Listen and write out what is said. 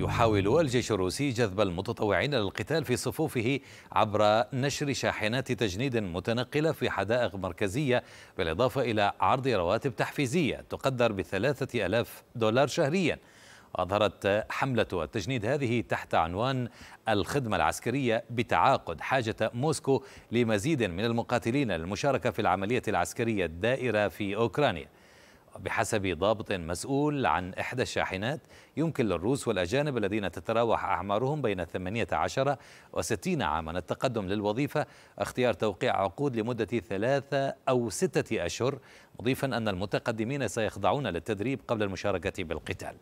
يحاول الجيش الروسي جذب المتطوعين للقتال في صفوفه عبر نشر شاحنات تجنيد متنقلة في حدائق مركزية بالإضافة إلى عرض رواتب تحفيزية تقدر بثلاثة ألاف دولار شهرياً أظهرت حملة التجنيد هذه تحت عنوان الخدمة العسكرية بتعاقد حاجة موسكو لمزيد من المقاتلين للمشاركة في العملية العسكرية الدائرة في أوكرانيا بحسب ضابط مسؤول عن إحدى الشاحنات يمكن للروس والأجانب الذين تتراوح أعمارهم بين 18 و 60 عاما التقدم للوظيفة اختيار توقيع عقود لمدة ثلاثة أو ستة أشهر مضيفا أن المتقدمين سيخضعون للتدريب قبل المشاركة بالقتال